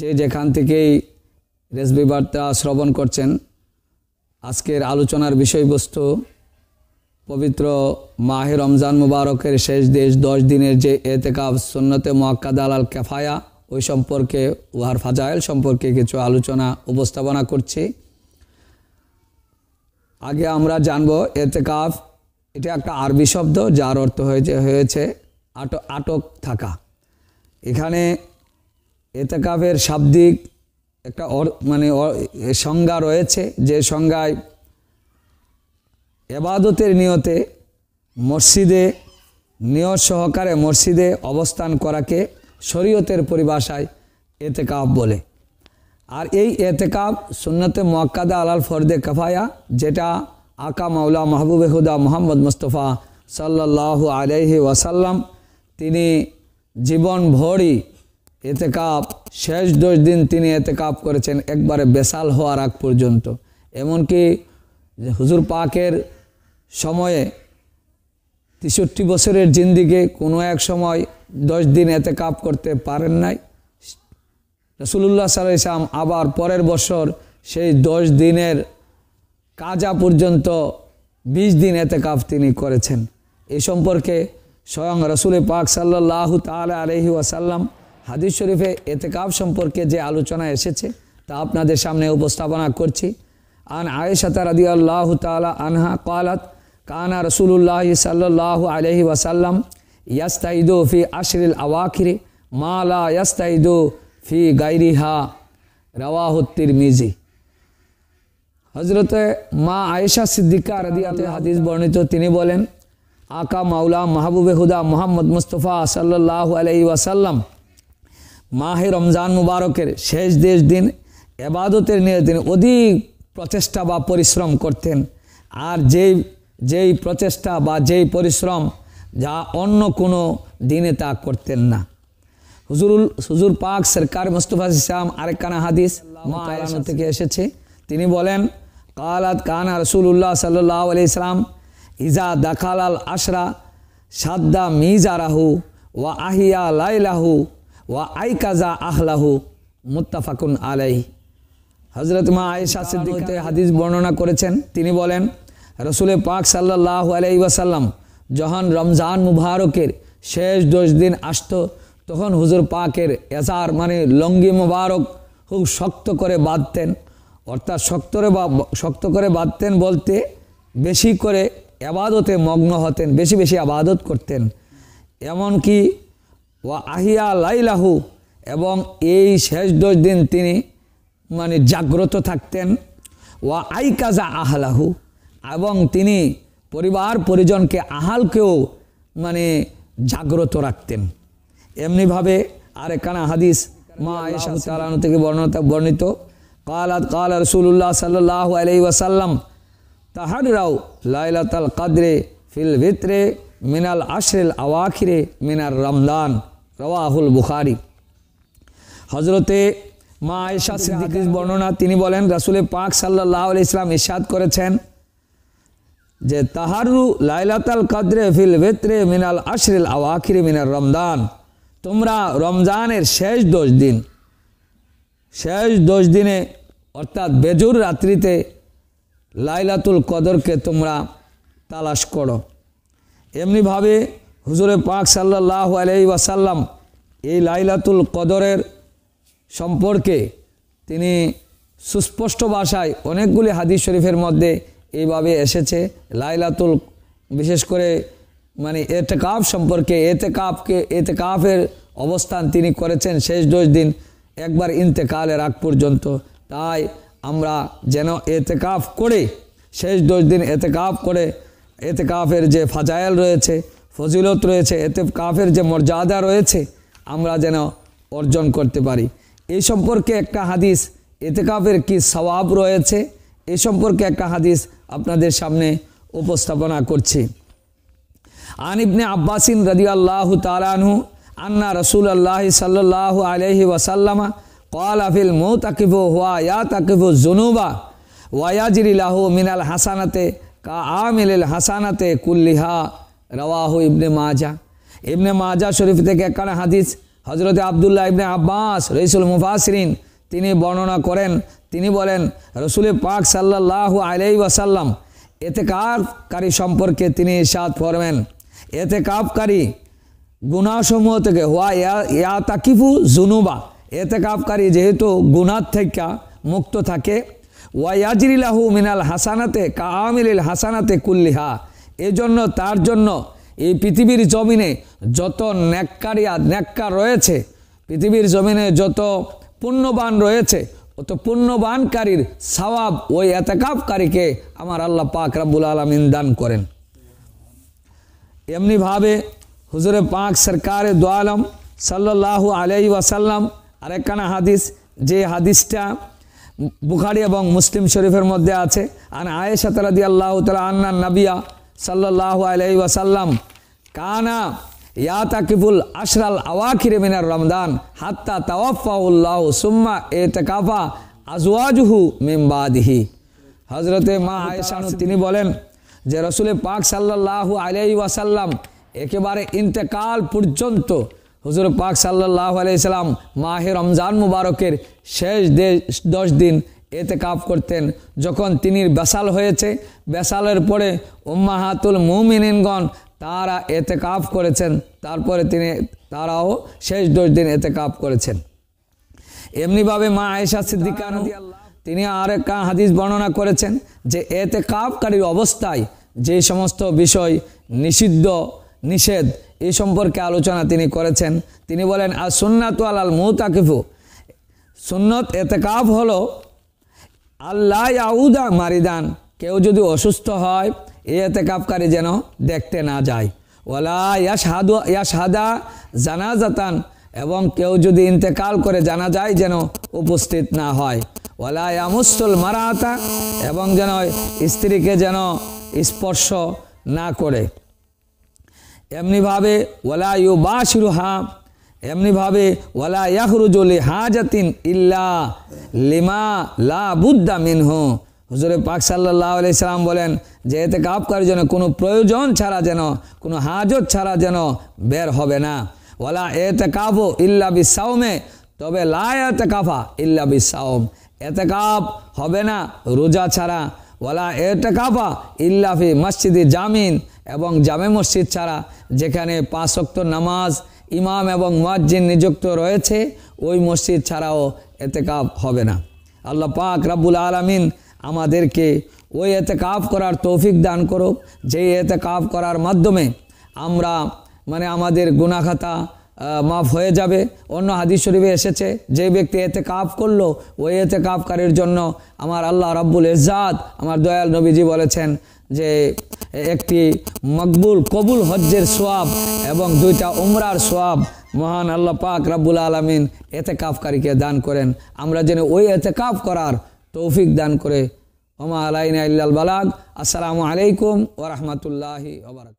যে যেখান থেকেই রেসবি বার্তা শ্রবণ করছেন আজকের আলোচনার বিষয়বস্তু পবিত্র মাহে রমজান মুবারকের শেষ দেশ দশ দিনের যে এতেকাব সন্নতে মোয়াক্কাদ আল ক্যাফায়া ওই সম্পর্কে উহার ফাজাইল সম্পর্কে কিছু আলোচনা উপস্থাপনা করছি আগে আমরা জানব এতেকাফ এটা একটা আরবি শব্দ যার অর্থ হয়েছে হয়েছে আটক আটক থাকা এখানে এতেকাফের শাব্দিক একটা মানে সংজ্ঞা রয়েছে যে সংজ্ঞায় এবাদতের নিয়তে মসজিদে নিয়ত সহকারে মসজিদে অবস্থান করাকে শরীয়তের পরিভাষায় এতেকাফ বলে আর এই এতেকাব সুন্নতে মোয়াক্কাদা আলাল ফরদে কাফায়া যেটা আকা মাউলা মাহবুব হুদা মোহাম্মদ মুস্তফা সাল্লাহ আলহি ওয়াসাল্লাম তিনি জীবন ভরি এতেকাপ শেষ দশ দিন তিনি এতেকাপ করেছেন একবারে বেসাল হওয়ার আগ পর্যন্ত এমনকি হুজুর পাকের সময়ে তেষট্টি বছরের জিন্দিকে কোনো এক সময় দশ দিন এতে কাপ করতে পারেন নাই রসুল্লাহ সাল ইসলাম আবার পরের বছর সেই দশ দিনের কাজা পর্যন্ত ২০ দিন এতে কাপ তিনি করেছেন এ সম্পর্কে স্বয়ং রসুল পাক সাল্লাহ তাল আলহি ওয়াসাল্লাম হাদিস শরীফে এতেকাব সম্পর্কে যে আলোচনা এসেছে তা আপনাদের সামনে উপস্থাপনা করছি আন আয়েশাতা রাদি আল্লাহ তালা আনহা কালাত কানা রসুল্লাহ সাল্লাহ আলহি ওয়াসাল্লাম ইয়াস্তাইদো ফি আশরিল আওয়াখিরে মালা ইয়াস্তাইদো ফি গাইরিহা রওয়াহত্তির মিজি হজরতে মা আয়েশা সিদ্দিকা রাদিয়াতে হাদিস বর্ণিত তিনি বলেন আকা মাওলা মাহবুবে হুদা মোহাম্মদ মুস্তফা সাল্লাহ আলহি ওয়াসাল্লাম মাহে রমজান মুবারকের শেষ দেশ দিন এবাদতের নিয়ে তিনি অধিক প্রচেষ্টা বা পরিশ্রম করতেন আর যেই যেই প্রচেষ্টা বা যেই পরিশ্রম যা অন্য কোনো দিনে তা করতেন না হুজুরুল হুজুর পাক সরকার মুস্তফা ইসলাম আরেকানা হাদিস মা আয়রানো থেকে এসেছে তিনি বলেন কালাত কানা রসুল্লাহ সাল্লাহ আলি ইসলাম ইজা দাখাল আশরা সাদ্দা মিজারাহু ওয়া আহিয়া লাইলাহু ওয়া আই কাজা আহলাহু মুত্তাফাকুন আলাই হজরত মা আয়েশা সিদ্দিকতে হাদিস বর্ণনা করেছেন তিনি বলেন রসুলে পাক সাল্লাহ আলাই ওয়াসাল্লাম যখন রমজান মুবারকের শেষ দশ দিন আসত তখন হুজুর পাকের এজার মানে লঙ্গি মুবারক খুব শক্ত করে বাঁধতেন অর্থাৎ শক্তরে বা শক্ত করে বাঁধতেন বলতে বেশি করে আবাদতে মগ্ন হতেন বেশি বেশি আবাদত করতেন এমনকি ওয়া আহিয়া লাইলাহু এবং এই শেষ দশ দিন তিনি মানে জাগ্রত থাকতেন ওয়া আইকাজা আহলাহু এবং তিনি পরিবার পরিজনকে আহালকেও মানে জাগ্রত রাখতেন এমনিভাবে আর আরেকখানা হাদিস মা আয়েশা সালানু থেকে বর্ণতা বর্ণিত কালাত কাল রসুল্লাহ সাল্লাহ আলাই ওয়াসাল্লাম রাও লাইলাতাল কাদরে ফিল ভিতরে মিনাল আশরেল আওয়াখিরে মিনার রমদান রওয়াহুল বুখারি হজরতে মা আয়সা সিদ্দিকির বর্ণনা তিনি বলেন রাসুলে পাক সাল্লাহ ইসলাম ইসাদ করেছেন যে তাহারু লাইলাতাল কাদ্রে ফিল ভেত্রে মিনাল আশরিল আওয়াখিরে মিনার রমদান তোমরা রমজানের শেষ দশ দিন শেষ দশ দিনে অর্থাৎ বেজুর রাত্রিতে লাইলাতুল কদরকে তোমরা তালাশ করো এমনিভাবে হুজুরে পাক সাল্লাহ আলাই ওয়াসাল্লাম এই লাইলাতুল কদরের সম্পর্কে তিনি সুস্পষ্ট ভাষায় অনেকগুলি হাদিস শরীফের মধ্যে এইভাবে এসেছে লাইলাতুল বিশেষ করে মানে এতেকাফ সম্পর্কে এতেকাফকে এতেকাফের অবস্থান তিনি করেছেন শেষ দশ দিন একবার ইন্তেকালের আগ পর্যন্ত তাই আমরা যেন এতেকাফ করে শেষ দশ দিন এতে কাপ করে এতে কাফের যে ফাজায়াল রয়েছে ফজিলত রয়েছে এতে কাফের যে মর্যাদা রয়েছে আমরা যেন অর্জন করতে পারি এই সম্পর্কে একটা হাদিস এতে কাফের কি সওয়াব রয়েছে এ সম্পর্কে একটা হাদিস আপনাদের সামনে উপস্থাপনা করছি আনিবনে আব্বাসিন রাজি আল্লাহ তালানহু আন্না রসুল আল্লাহ সাল্লাহ আলহি ওয়াসাল্লামা কল আফিল মৌ তাকিব হুয়া ইয়া তাকিব জুনুবা ওয়াজিরিলাহু মিনাল হাসানাতে কা আমিল হাসানাতে কুল্লিহা রওয়াহ ইবনে মাজা ইবনে মাজা শরীফ থেকে একখানে হাদিস হজরত আবদুল্লাহ ইবনে আব্বাস রইসুল মুফাসরিন তিনি বর্ণনা করেন তিনি বলেন রসুল পাক সাল্লাহ আলাই ওয়াসাল্লাম এতে কাপকারী সম্পর্কে তিনি ইসাদ ফরমেন এতে কাপকারী গুণাসমূহ থেকে হওয়া ইয়া তাকিফু জুনুবা এতে কাপকারী যেহেতু গুণার থেকে মুক্ত থাকে ওয়াইয়াজরিলাহু মিনাল হাসানাতে কামিলিল হাসানাতে কুল্লিহা এজন্য তার জন্য এই পৃথিবীর জমিনে যত ন্যাক্কারিয়া ন্যাক্কা রয়েছে পৃথিবীর জমিনে যত পুণ্যবান রয়েছে অত পুণ্যবানকারীর সওয়াব ওই এতকাপকারীকে আমার আল্লাহ পাক রাবুল আলমিন দান করেন এমনিভাবে হুজুরে পাক সরকারে দোয়ালম সাল্লাহ আলাই ওয়াসাল্লাম আরেকখানা হাদিস যে হাদিসটা বুখারি এবং মুসলিম শরীফের মধ্যে আছে আন আয়েশা তালাদি আল্লাহ তালা আন্না নাবিয়া সাল্লাহ আলাই ওয়াসাল্লাম কানা ইয়া তাকিফুল আশরাল রে মিনার রমদান হাত্তা তাওয়াফা উল্লাহ সুম্মা এ তাকাফা আজওয়াজহু মিমবাদহি হজরতে মা আয়েশানু তিনি বলেন যে রসুলে পাক সাল্লাহ আলাই ওয়াসাল্লাম একেবারে ইন্তেকাল পর্যন্ত হুজুর পাক সাল্লাহ আলাইসালাম মাহে রমজান মুবারকের শেষ দশ দিন এতে কাপ করতেন যখন তিনি বেসাল হয়েছে বেসালের পরে উম্মাহাতুল মুমিনগণ তারা এতে কাপ করেছেন তারপরে তিনি তারাও শেষ দশ দিন এতে কাপ করেছেন এমনিভাবে মা আয়েশা সিদ্দিকান তিনি আর একটা হাদিস বর্ণনা করেছেন যে এতে কাপকারীর অবস্থায় যে সমস্ত বিষয় নিষিদ্ধ নিষেধ এ সম্পর্কে আলোচনা তিনি করেছেন তিনি বলেন আর সুন্নাত আলাল মুহতাকিফু সুন্নত এতেকাফ হলো আল্লাহ আউদা মারিদান কেউ যদি অসুস্থ হয় এতে এতেকাফকারী যেন দেখতে না যায় ওলা ইয়াসাদু জানা জানাজাতান এবং কেউ যদি ইন্তেকাল করে জানা যায় যেন উপস্থিত না হয় ওলা ইয়ামুস্তুল মারাতা এবং যেন স্ত্রীকে যেন স্পর্শ না করে এমনিভাবে ওলা ইউ বা শিরুহা এমনিভাবে ওলা ইয়াহরুজলি জাতিন ইল্লা লিমা লা বুদ্দা মিনহ হুজুরে পাক সাল্লাহ বলেন যে এতে কাপকার যেন কোনো প্রয়োজন ছাড়া যেন কোনো হাজত ছাড়া যেন বের হবে না ওলা এতে কাপো ইল্লা বিসাউমে তবে লা এতে কাফা ইল্লা বিসাউম এতে কাপ হবে না রোজা ছাড়া ওলা এতে কাফা ইল্লাফি মসজিদি জামিন এবং জামে মসজিদ ছাড়া যেখানে পাঁচ অক্ত নামাজ ইমাম এবং মাজ্জিন নিযুক্ত রয়েছে ওই মসজিদ ছাড়াও এতেকাব হবে না আল্লাহ পাক রাব্বুল আলমিন আমাদেরকে ওই এতেকাব করার তৌফিক দান করুক যেই এতেকাব করার মাধ্যমে আমরা মানে আমাদের গুণাখাতা মাফ হয়ে যাবে অন্য হাদিস শরীফে এসেছে যে ব্যক্তি এতে কাপ করলো ওই এতে কাপকারীর জন্য আমার আল্লাহ রাব্বুল এজাদ আমার দয়াল নবীজি বলেছেন যে একটি মকবুল কবুল হজ্জের সোয়াব এবং দুইটা উমরার সোয়াব মহান আল্লাহ পাক রাবুল আলমিন এতেকাফকারীকে দান করেন আমরা যেন ওই এতেকাফ করার তৌফিক দান করে ওমা আলাইন আল্লাহ বালাক আসসালামু আলাইকুম ওরহমতুল্লাহি ওবরাক